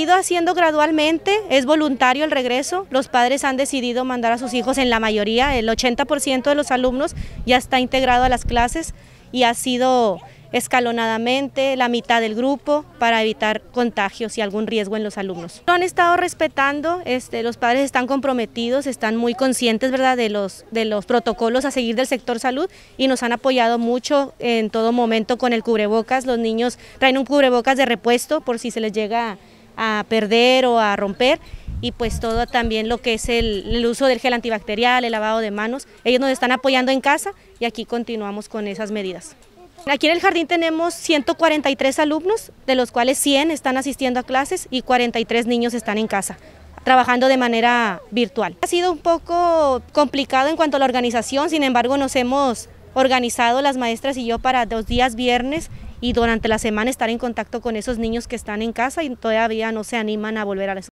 Ha ido haciendo gradualmente, es voluntario el regreso, los padres han decidido mandar a sus hijos en la mayoría, el 80% de los alumnos ya está integrado a las clases y ha sido escalonadamente la mitad del grupo para evitar contagios y algún riesgo en los alumnos. Lo han estado respetando, este, los padres están comprometidos, están muy conscientes ¿verdad? de los protocolos a seguir del sector salud y nos han apoyado mucho en todo momento con el cubrebocas, los niños traen un cubrebocas de repuesto por si se les llega a perder o a romper y pues todo también lo que es el, uso del gel antibacterial, el lavado de manos. Ellos nos están apoyando en casa y aquí continuamos con esas medidas. Aquí en el jardín tenemos 143 alumnos, de los cuales 100 están asistiendo a clases y 43 niños están en casa trabajando de manera virtual. Ha sido un poco complicado en cuanto a la organización, sin embargo nos hemos organizado las maestras y yo para dos días viernes y durante la semana estar en contacto con esos niños que están en casa y todavía no se animan a volver a la